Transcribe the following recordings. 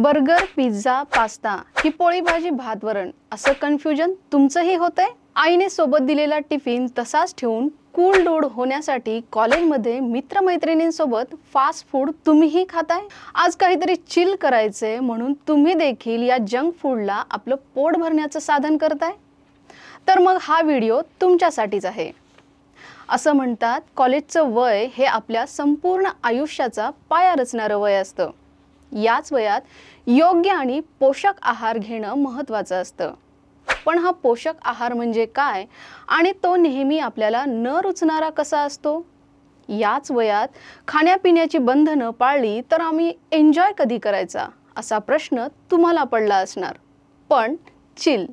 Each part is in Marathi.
बर्गर पिझ्झा पास्ता ही पोळी भाजी भात वरण असं कन्फ्युजन तुमचंही होतंय आईने सोबत दिलेला टिफिन तसाच ठेवून कूल डूड होण्यासाठी कॉलेजमध्ये मित्रमैत्रिणींसोबत फास्ट फूड तुम्हीही खाताय आज काहीतरी चिल करायचंय म्हणून तुम्ही देखील या जंक फूडला आपलं पोट भरण्याचं साधन करताय तर मग हा व्हिडिओ तुमच्यासाठीच आहे असं म्हणतात कॉलेजचं वय हे आपल्या संपूर्ण आयुष्याचा पाया रचणारं वय असतं याच वयात योग्य आणि पोषक आहार घेणं महत्त्वाचं असतं पण हा पोषक आहार म्हणजे काय आणि तो नेहमी आपल्याला न रुचणारा कसा असतो याच वयात खाण्यापिण्याची बंधनं पाळली तर आम्ही एन्जॉय कधी करायचा असा प्रश्न तुम्हाला पडला असणार पण चिल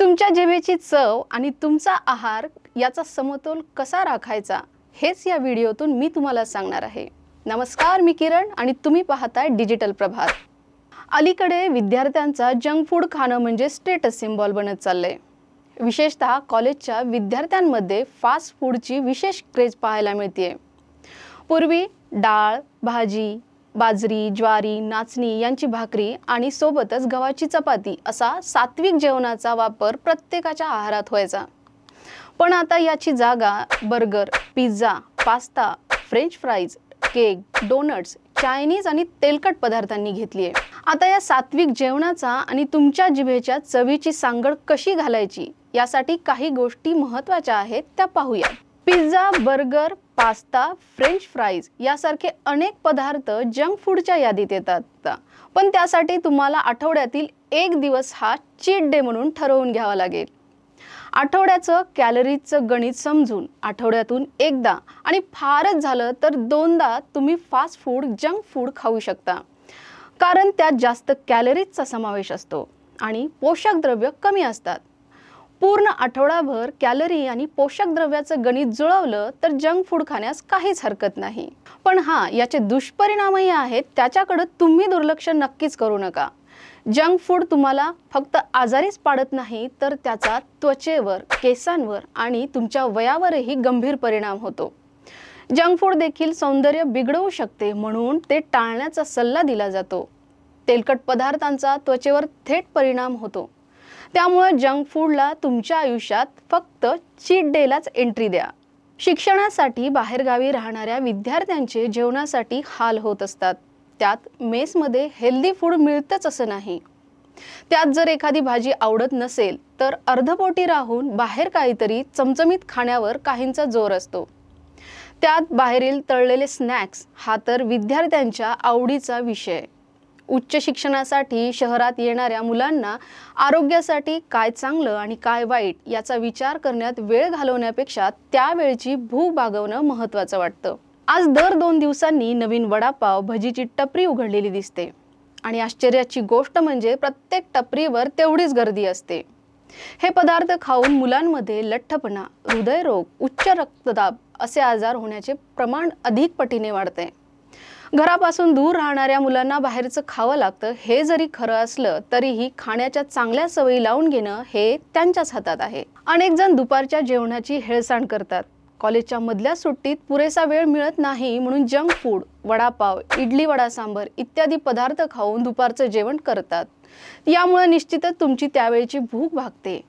तुमच्या जेवेची चव आणि तुमचा आहार याचा समतोल कसा राखायचा हेच या व्हिडिओतून मी तुम्हाला सांगणार आहे नमस्कार मी किरण आणि तुम्ही पाहताय डिजिटल प्रभात अलीकडे विद्यार्थ्यांचा जंक फूड खाणं म्हणजे स्टेटस सिम्बॉल बनत चाललंय विशेषतः कॉलेजच्या विद्यार्थ्यांमध्ये फास्ट फूडची विशेष क्रेज पाहायला मिळते पूर्वी डाळ भाजी बाजरी ज्वारी नाचणी यांची भाकरी आणि सोबतच गव्हाची चपाती असा सात्विक जेवणाचा वापर प्रत्येकाच्या आहारात व्हायचा पण आता याची जागा burger pizza pasta french fries cake donuts Chinese आणि तेलकट पदार्थांनी घेतली आहे आता या सात्विक जेवणाचा आणि तुमच्या जिभेच्या चवीची सांगड कशी घालायची यासाठी काही गोष्टी महत्त्वाच्या आहेत त्या पाहूया pizza burger pasta french fries यासारखे अनेक पदार्थ जंक फूडच्या यादीत येतात पण त्यासाठी तुम्हाला आठवड्यातील एक दिवस हा चीट डे म्हणून ठरवून घ्यावा लागेल आठवड्याचं कॅलरीजचं गणित समजून आठवड्यातून एकदा आणि फारच झालं तर दोनदा तुम्ही फास्ट फूड जंक फूड खाऊ शकता कारण त्यात जास्त कॅलरीजचा समावेश असतो आणि पोषक द्रव्य कमी असतात पूर्ण आठवडाभर कॅलरी आणि पोषक द्रव्याचं गणित जुळवलं तर जंक फूड खाण्यास काहीच हरकत नाही पण हां याचे दुष्परिणामही आहेत त्याच्याकडं तुम्ही दुर्लक्ष नक्कीच करू नका जंक फूड तुम्हाला फक्त आजारीच पाडत नाही तर त्याचा त्वचेवर केसांवर आणि तुमच्या वयावरही गंभीर परिणाम होतो जंक फूड देखील सौंदर्य बिघडवू शकते म्हणून ते टाळण्याचा सल्ला दिला जातो तेलकट पदार्थांचा त्वचेवर थेट परिणाम होतो त्यामुळे जंक फूडला तुमच्या आयुष्यात फक्त चीट डेलाच एंट्री द्या शिक्षणासाठी बाहेरगावी राहणाऱ्या विद्यार्थ्यांचे जेवणासाठी हाल होत असतात त्यात मेसमध्ये हेल्दी फूड मिळतंच असं नाही त्यात जर एखादी भाजी आवडत नसेल तर अर्धपोटी राहून बाहेर काहीतरी चमचमीत खाण्यावर काहींचा जोर असतो त्यात बाहेरील तळलेले स्नॅक्स हा तर विद्यार्थ्यांच्या आवडीचा विषय उच्च शिक्षणासाठी शहरात येणाऱ्या मुलांना आरोग्यासाठी काय चांगलं आणि काय वाईट याचा विचार करण्यात वेळ घालवण्यापेक्षा त्यावेळची भूक बागवणं महत्त्वाचं वाटतं आज दर दोन दिवसांनी नवीन वडापाव भजीची टपरी उघडलेली दिसते आणि आश्चर्याची गोष्ट म्हणजे प्रत्येक टपरीवर तेवढीच गर्दी असते हे पदार्थ खाऊन मुलांमध्ये लठ्ठपणा हृदयरोग उच्च रक्तदाब असे आजार होण्याचे प्रमाण अधिक पटीने वाढते घरापासून दूर राहणाऱ्या मुलांना बाहेरचं खावं लागतं हे जरी खरं असलं तरीही खाण्याच्या चांगल्या सवयी लावून घेणं हे त्यांच्याच हातात आहे अनेक जण दुपारच्या जेवणाची हेळसाण करतात कॉलेजच्या मधल्या सुट्टीत पुरेसा वेळ मिळत नाही म्हणून जंक फूड वडापाव इडली वडा सांबर इत्यादी पदार्थ खाऊन दुपारचं जेवण करतात यामुळे निश्चितच तुमची त्यावेळची भूक भागते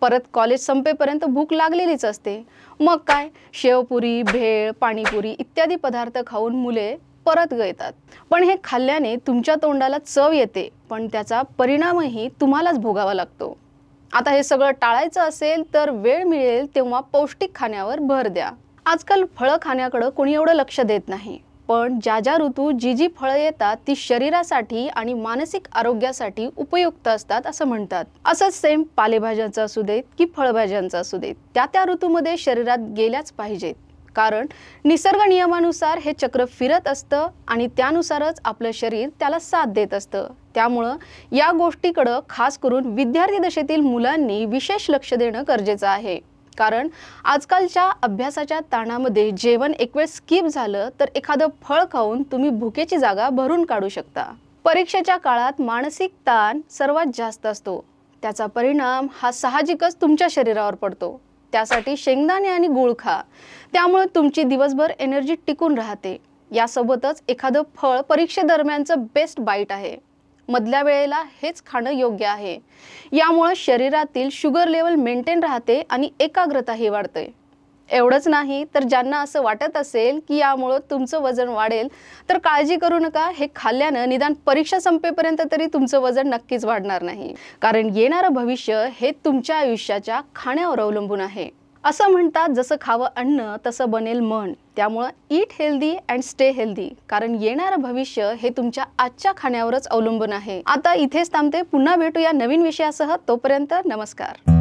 परत कॉलेज संपेपर्यंत भूक लागलेलीच असते मग काय शेवपुरी भेळ पाणीपुरी इत्यादी पदार्थ खाऊन मुले परत गळतात पण हे खाल्ल्याने तुमच्या तोंडाला चव येते पण त्याचा परिणामही तुम्हालाच भोगावा लागतो आता हे सगळं टाळायचं असेल तर वेळ मिळेल तेव्हा पौष्टिक खाण्यावर भर द्या आजकाल फळं खाण्याकडं कोणी एवढं लक्ष देत नाही पण ज्या ज्या ऋतू जी जी फळं येतात ती शरीरासाठी आणि मानसिक आरोग्यासाठी उपयुक्त असतात असं म्हणतात असंच सेम पालेभाज्यांचं असू देत की फळभाज्यांचं असू देत त्या त्या ऋतूमध्ये शरीरात गेल्याच पाहिजेत कारण निसर्ग नियमानुसार हे चक्र फिरत असतं आणि त्यानुसारच आपलं शरीर त्याला साथ देत असतं त्यामुळं या गोष्टीकडं खास करून विद्यार्थी दशेतील मुलांनी विशेष लक्ष देणं गरजेचं आहे कारण आजकालच्या अभ्यासाच्या ताणामध्ये जेवण एक वेळ स्किप झालं तर एखादं फळ खाऊन तुम्ही भुकेची जागा भरून काढू शकता परीक्षेच्या काळात मानसिक ताण सर्वात जास्त असतो त्याचा परिणाम हा साहजिकच तुमच्या शरीरावर पडतो त्यासाठी शेंगदाणे आणि गुळ खा त्यामुळे तुमची दिवसभर एनर्जी टिकून राहते यासोबतच एखादं फळ परीक्षेदरम्यानचं बेस्ट बाईट आहे मधल्या वेळेला हेच खाणं योग्य आहे यामुळे शरीरातील शुगर लेवल मेंटेन राहते आणि एकाग्रताही वाढते एवढंच नाही तर ज्यांना असं वाटत असेल की यामुळं तुमचं वजन वाढेल तर काळजी करू नका हे खाल्ल्यानं निदान परीक्षा संपेपर्यंत तरी तुमचं वजन नक्कीच वाढणार नाही कारण येणारं भविष्य हे तुमच्या आयुष्याच्या खाण्यावर अवलंबून आहे असं म्हणतात जसं खावं अन्न तसं बनेल मन त्यामुळं eat healthy and stay healthy कारण येणारं भविष्य हे तुमच्या आजच्या खाण्यावरच अवलंबून आहे आता इथेच थांबते पुन्हा भेटूया नवीन विषयासह तोपर्यंत नमस्कार